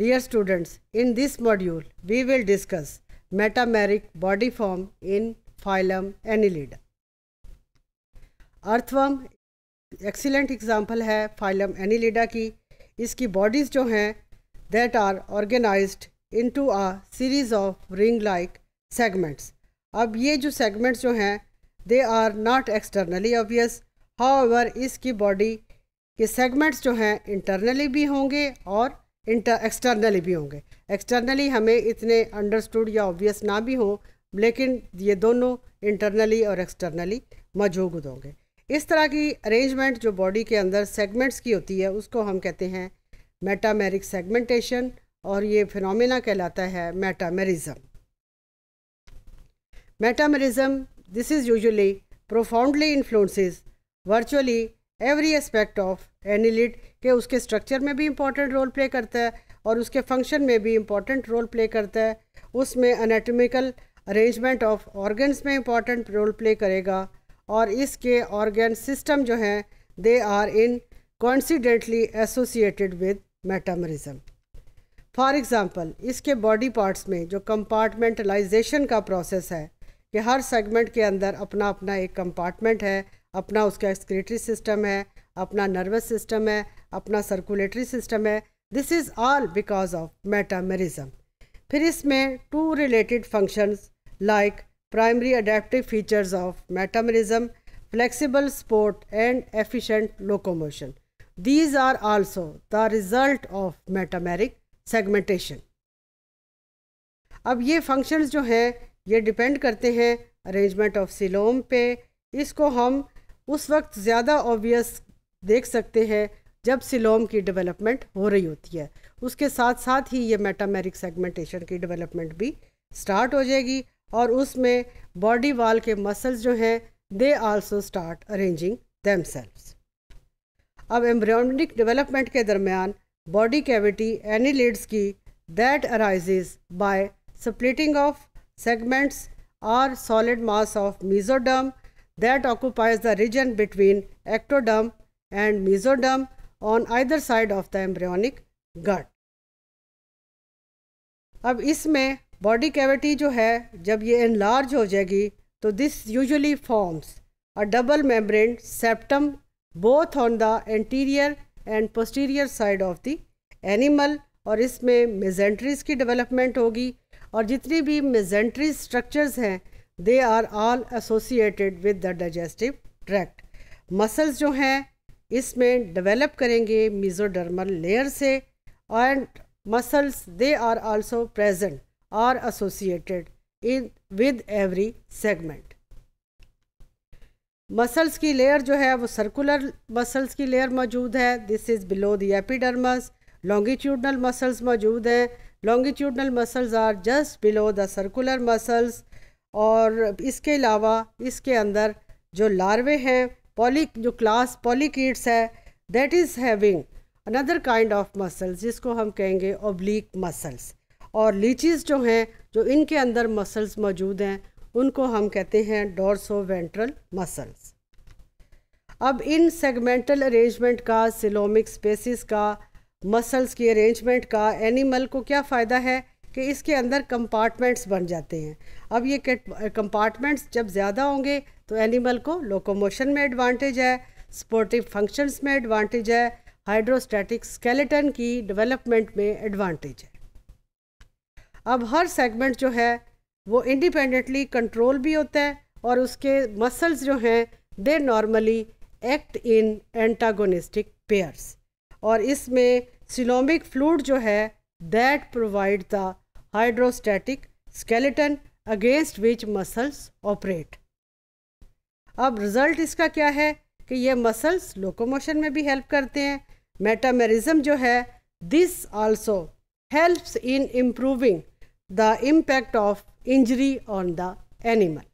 Dear students in this module we will discuss metameric body form in phylum Annelida. Earthworm excellent example है phylum Annelida की इसकी bodies जो हैं that are organize into a series of ring like segments अब ये जो segments जो हैं they are not externally obvious however इसकी बॉडी के सेगमेंट्स जो हैं इंटरनली भी होंगे और इंटर एक्सटर्नली भी होंगे एक्सटर्नली हमें इतने अंडरस्टूड या ऑब्वियस ना भी हों लेकिन ये दोनों इंटरनली और एक्सटर्नली मौजूद होंगे इस तरह की अरेंजमेंट जो बॉडी के अंदर सेगमेंट्स की होती है उसको हम कहते हैं मेटामेरिक सेगमेंटेशन और ये फिनोमेना कहलाता है metamerism metamerism this is usually profoundly influences virtually every aspect of annelid के उसके स्ट्रक्चर में भी इम्पॉर्टेंट रोल प्ले करता है और उसके फंक्शन में भी इम्पॉर्टेंट रोल प्ले करता है उसमें अनाटमिकल अरेंजमेंट ऑफ ऑर्गन्स में इम्पॉर्टेंट रोल प्ले करेगा और इसके ऑर्गन सिस्टम जो हैं they are in coincidentally associated with metamerism for example इसके बॉडी पार्ट्स में जो कंपार्टमेंटलाइजेशन का प्रोसेस है कि हर सेगमेंट के अंदर अपना अपना एक कंपार्टमेंट है अपना उसका एक्सक्रेटरी सिस्टम है अपना नर्वस सिस्टम है अपना सर्कुलेटरी सिस्टम है this is all because of metamerism फिर इसमें two related functions like primary adaptive features of metamerism flexible support and efficient locomotion these are also the result of metameric segmentation अब ये functions जो हैं ये depend करते हैं अरेंजमेंट ऑफ सिलोम पे इसको हम उस वक्त ज़्यादा ऑबियस देख सकते हैं जब सिलोम की डेवलपमेंट हो रही होती है उसके साथ साथ ही ये मेटामेरिक सेगमेंटेशन की डेवलपमेंट भी स्टार्ट हो जाएगी और उसमें बॉडी वाल के मसल्स जो हैं they also start arranging them अब एम्ब्रियोनिक डेवलपमेंट के दरमियान बॉडी कैविटी एनिलिड्स की that arises by splitting of segments are solid mass of mesoderm that occupies the region between ectoderm and mesoderm on either side of the embryonic gut. अब इसमें body cavity जो है जब ये enlarge हो जाएगी तो this usually forms a double membrane septum both on the anterior and posterior side of the animal और इसमें मेजेंट्रीज की डेवलपमेंट होगी और जितनी भी मेजेंट्री स्ट्रक्चर्स हैं they are all associated with the digestive tract muscles जो हैं इसमें डेवलप करेंगे मीजोडर्मल लेयर से and muscles they are also present are associated in with every segment muscles की लेयर जो है वो सर्कुलर मसल्स की लेयर मौजूद है this is below the epidermis longitudinal muscles मौजूद हैं longitudinal muscles are just below the circular muscles और इसके अलावा इसके अंदर जो लार्वे हैं पॉली जो क्लास पॉलीकीट्स है that is having another kind of muscles जिसको हम कहेंगे ओब्लिक मसल्स और लीचीज़ जो हैं जो इनके अंदर मसल्स मौजूद हैं उनको हम कहते हैं डोर्सो वेंट्रल मसल्स अब इन सेगमेंटल अरेंजमेंट का सिलोमिक स्पेसिस का मसल्स की अरेंजमेंट का एनिमल को क्या फ़ायदा है कि इसके अंदर कंपार्टमेंट्स बन जाते हैं अब ये कंपार्टमेंट्स जब ज़्यादा होंगे तो एनिमल को लोकोमोशन में एडवांटेज है स्पोर्टिव फंक्शंस में एडवांटेज है हाइड्रोस्टैटिक स्केलेटन की डेवलपमेंट में एडवांटेज है अब हर सेगमेंट जो है वो इंडिपेंडेंटली कंट्रोल भी होता है और उसके मसल्स जो हैं they normally act in antagonistic pairs और इसमें सिलोमिक फ्लूड जो है that provide the hydrostatic skeleton against which muscles operate अब रिज़ल्ट इसका क्या है कि ये मसल्स लोकोमोशन में भी हेल्प करते हैं मेटामेरिज्म जो है this also helps in improving the impact of injury on the animal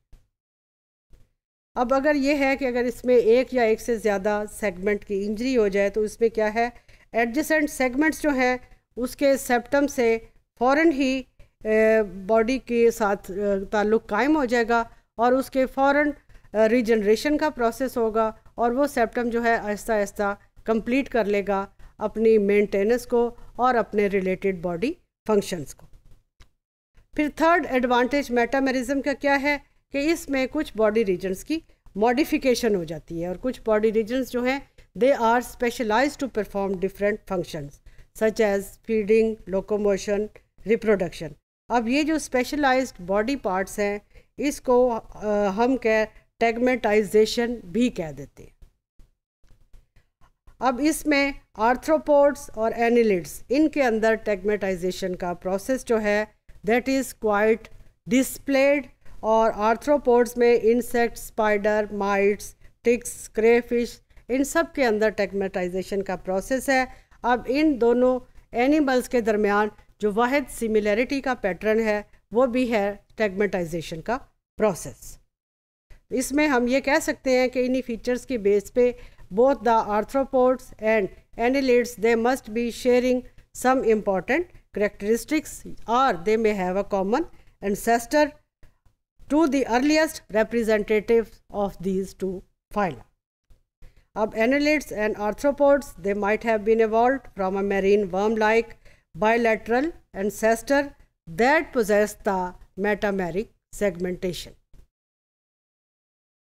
अब अगर ये है कि अगर इसमें एक या एक से ज़्यादा सेगमेंट की इंजरी हो जाए तो इसमें क्या है एडजेसेंट सेगमेंट्स जो हैं उसके सेप्टम से फ़ौर ही बॉडी के साथ ताल्लुक़ कायम हो जाएगा और उसके फ़ौर रीजनरेशन का प्रोसेस होगा और वो सेप्टम जो है आहिस्ता आहिस्ता कंप्लीट कर लेगा अपनी मेंटेनेंस को और अपने रिलेटेड बॉडी फंक्शंस को फिर थर्ड एडवांटेज मेटामेरिज्म का क्या है कि इसमें कुछ बॉडी रीजन्स की मॉडिफिकेशन हो जाती है और कुछ बॉडी रीजन्स जो हैं they are specialize to perform different functions such as feeding locomotion reproduction अब ये जो स्पेशलाइज्ड बॉडी पार्ट्स हैं इसको हम कह टेगमेटाइजेशन भी कह देते हैं अब इसमें आर्थ्रोपोड्स और एनिलिड्स इनके अंदर टेगमेटाइजेशन का प्रोसेस जो है दैट इज़ क्वाइट डिस्प्लेड और आर्थ्रोपोड्स में insect spider mites ticks crayfish इन सब के अंदर टेगमेटाइजेशन का प्रोसेस है अब इन दोनों एनिमल्स के दरमियान जो वाद सिमिलैरिटी का पैटर्न है वो भी है टेगमेटाइजेशन का प्रोसेस इसमें हम ये कह सकते हैं कि इन्हीं फीचर्स की बेस पे both the arthropods and annelids they must be sharing some important characteristics or they may have a common ancestor to the earliest representative of these two phyla अब annelids and arthropods they might have been evolve from a marine worm like -like bilateral ancestor that possess the metameric segmentation.